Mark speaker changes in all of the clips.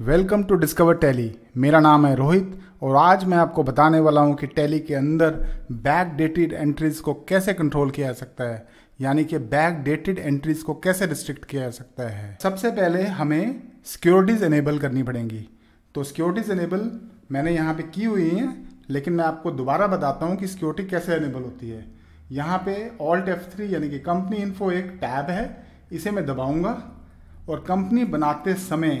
Speaker 1: welcome to discover tally मेरा नाम है रोहित और आज मैं आपको बताने वाला हूँ कि टैली के अंदर बैक डेटेड एंट्रीज को कैसे कंट्रोल किया जा सकता है यानी कि बैक डेटेड एंट्रीज को कैसे रिस्ट्रिक्ट किया जा सकता है सबसे पहले हमें सिक्योरिटीज़ इनेबल करनी पड़ेंगी तो सिक्योरिटीज़ एनेबल मैंने यहाँ पे की हुई हैं लेकिन मैं आपको दोबारा बताता हूँ कि सिक्योरिटी कैसे एनेबल होती है यहाँ पे ऑल्ट एफ थ्री यानी कि कंपनी इन्फो एक टैब है इसे मैं दबाऊँगा और कंपनी बनाते समय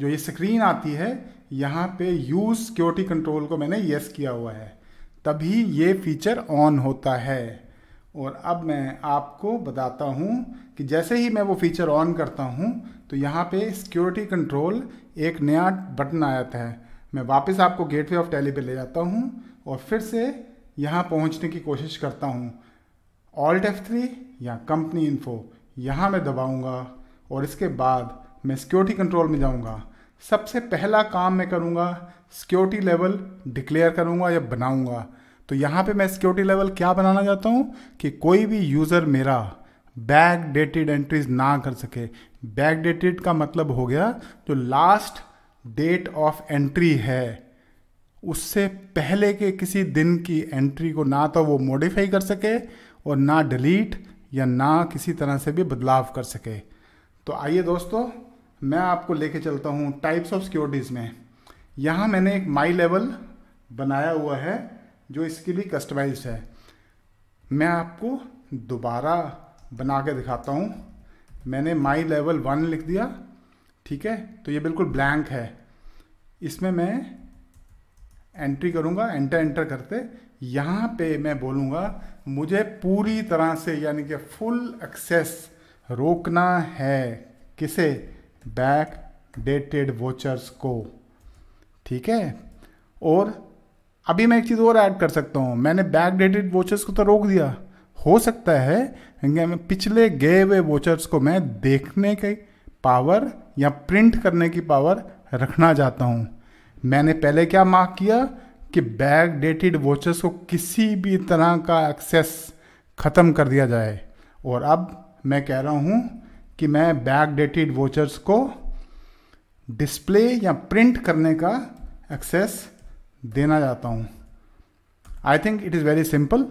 Speaker 1: जो ये स्क्रीन आती है यहाँ पे यूज़ सिक्योरिटी कंट्रोल को मैंने येस किया हुआ है तभी ये फीचर ऑन होता है और अब मैं आपको बताता हूँ कि जैसे ही मैं वो फीचर ऑन करता हूँ तो यहाँ पे सिक्योरिटी कंट्रोल एक नया बटन आया था मैं वापस आपको गेटवे ऑफ टैली पे ले जाता हूँ और फिर से यहाँ पहुँचने की कोशिश करता हूँ ऑल्ट एफ थ्री या कंपनी इन्फो यहाँ मैं दबाऊँगा और इसके बाद मैं सिक्योरिटी कंट्रोल में जाऊँगा सबसे पहला काम मैं करूँगा सिक्योरिटी लेवल डिक्लेयर करूँगा या बनाऊँगा तो यहाँ पे मैं सिक्योरिटी लेवल क्या बनाना चाहता हूँ कि कोई भी यूज़र मेरा बैक डेटेड एंट्रीज ना कर सके बैक डेटेड का मतलब हो गया जो लास्ट डेट ऑफ एंट्री है उससे पहले के किसी दिन की एंट्री को ना तो वो मॉडिफाई कर सके और ना डिलीट या ना किसी तरह से भी बदलाव कर सके तो आइए दोस्तों मैं आपको लेके चलता हूँ टाइप्स ऑफ सिक्योरिटीज़ में यहाँ मैंने एक माई लेवल बनाया हुआ है जो इसके लिए कस्टमाइज है मैं आपको दोबारा बना के दिखाता हूँ मैंने माई लेवल वन लिख दिया ठीक है तो ये बिल्कुल ब्लैंक है इसमें मैं एंट्री करूँगा एंटर एंटर करते यहाँ पे मैं बोलूँगा मुझे पूरी तरह से यानी कि फुल एक्सेस रोकना है किसे बैक डेटेड वोचर्स को ठीक है और अभी मैं एक चीज़ और ऐड कर सकता हूँ मैंने बैक डेटेड वोचर्स को तो रोक दिया हो सकता है पिछले गए हुए वोचर्स को मैं देखने के पावर या प्रिंट करने की पावर रखना चाहता हूँ मैंने पहले क्या मार्क किया कि बैक डेटेड वोचर्स को किसी भी तरह का एक्सेस ख़त्म कर दिया जाए और अब मैं कह रहा हूँ कि मैं बैक डेटेड वोचर्स को डिस्प्ले या प्रिंट करने का एक्सेस देना चाहता हूँ I think it is very simple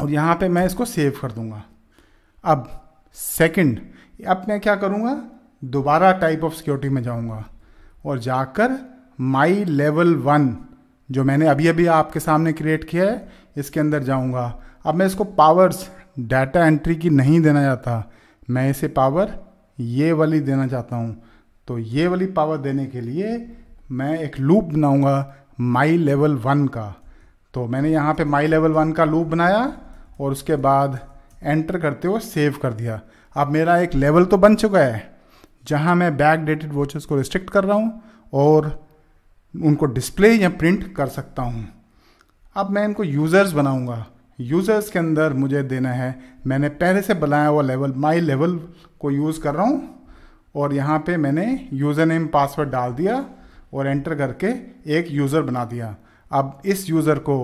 Speaker 1: और यहाँ पे मैं इसको सेव कर दूँगा अब सेकंड अब मैं क्या करूँगा दोबारा टाइप ऑफ सिक्योरिटी में जाऊँगा और जाकर माई लेवल वन जो मैंने अभी अभी आपके सामने क्रिएट किया है इसके अंदर जाऊँगा अब मैं इसको पावर्स डाटा एंट्री की नहीं देना चाहता मैं इसे पावर ये वाली देना चाहता हूँ तो ये वाली पावर देने के लिए मैं एक लूप बनाऊँगा माई लेवल वन का तो मैंने यहाँ पे माई लेवल वन का लूप बनाया और उसके बाद एंटर करते हुए सेव कर दिया अब मेरा एक लेवल तो बन चुका है जहाँ मैं बैक डेटेड वॉचेस को रिस्ट्रिक्ट कर रहा हूँ और उनको डिस्प्ले या प्रिंट कर सकता हूँ अब मैं इनको यूज़र्स बनाऊँगा यूज़र्स के अंदर मुझे देना है मैंने पहले से बनाया हुआ लेवल माई लेवल को यूज़ कर रहा हूँ और यहाँ पे मैंने यूज़र नेम पासवर्ड डाल दिया और एंटर करके एक यूज़र बना दिया अब इस यूज़र को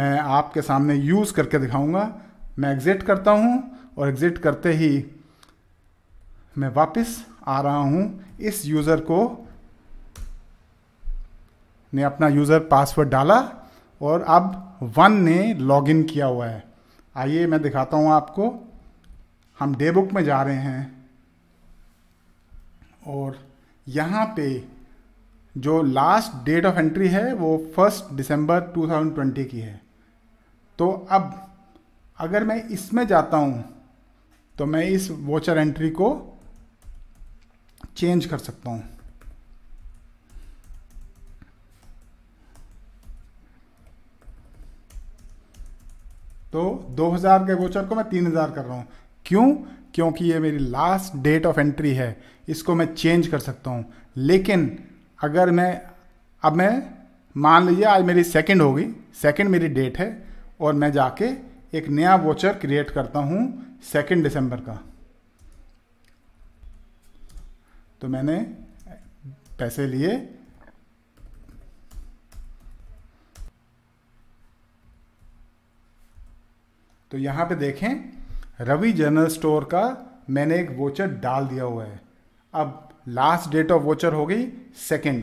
Speaker 1: मैं आपके सामने यूज़ करके दिखाऊंगा मैं एग्ज़िट करता हूँ और एग्ज़िट करते ही मैं वापस आ रहा हूँ इस यूज़र को ने अपना यूज़र पासवर्ड डाला और अब वन ने लॉग इन किया हुआ है आइए मैं दिखाता हूँ आपको हम डे बुक में जा रहे हैं और यहाँ पे जो लास्ट डेट ऑफ एंट्री है वो फर्स्ट दिसंबर 2020 की है तो अब अगर मैं इसमें जाता हूँ तो मैं इस वोचर एंट्री को चेंज कर सकता हूँ तो 2000 के वोचर को मैं 3000 कर रहा हूँ क्यों क्योंकि ये मेरी लास्ट डेट ऑफ एंट्री है इसको मैं चेंज कर सकता हूँ लेकिन अगर मैं अब मैं मान लीजिए आज मेरी सेकेंड होगी सेकेंड मेरी डेट है और मैं जाके एक नया वोचर क्रिएट करता हूँ सेकेंड दिसंबर का तो मैंने पैसे लिए तो यहाँ पे देखें रवि जनरल स्टोर का मैंने एक वोचर डाल दिया हुआ है अब लास्ट डेट ऑफ वोचर हो गई सेकेंड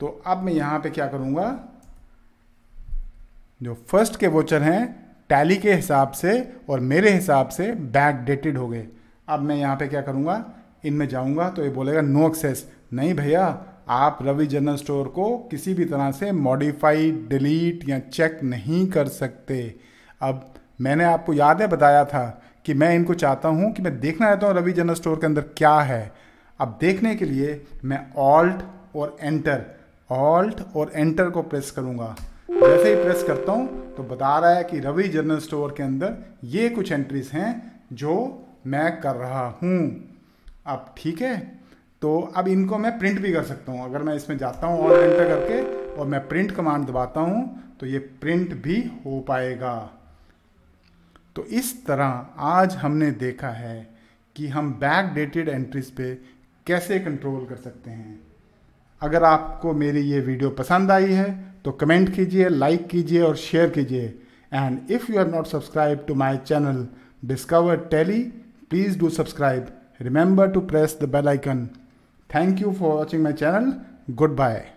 Speaker 1: तो अब मैं यहाँ पे क्या करूँगा जो फर्स्ट के वोचर हैं टैली के हिसाब से और मेरे हिसाब से बैक डेटेड हो गए अब मैं यहाँ पे क्या करूँगा इनमें जाऊँगा तो ये बोलेगा नो एक्सेस नहीं भैया आप रवि जनरल स्टोर को किसी भी तरह से मॉडिफाई डिलीट या चेक नहीं कर सकते अब मैंने आपको याद है बताया था कि मैं इनको चाहता हूँ कि मैं देखना चाहता हूँ रवि जनरल स्टोर के अंदर क्या है अब देखने के लिए मैं ऑल्ट और एंटर ऑल्ट और एंटर को प्रेस करूँगा जैसे ही प्रेस करता हूँ तो बता रहा है कि रवि जनरल स्टोर के अंदर ये कुछ एंट्रीज हैं जो मैं कर रहा हूँ अब ठीक है तो अब इनको मैं प्रिंट भी कर सकता हूँ अगर मैं इसमें जाता हूँ ऑल्ट एंटर करके और मैं प्रिंट कमांड दबाता हूँ तो ये प्रिंट भी हो पाएगा तो इस तरह आज हमने देखा है कि हम बैक डेटेड एंट्रीज पे कैसे कंट्रोल कर सकते हैं अगर आपको मेरी ये वीडियो पसंद आई है तो कमेंट कीजिए लाइक कीजिए और शेयर कीजिए and if you are not subscribe to my channel discover Tally please do subscribe remember to press the bell icon thank you for watching my channel good bye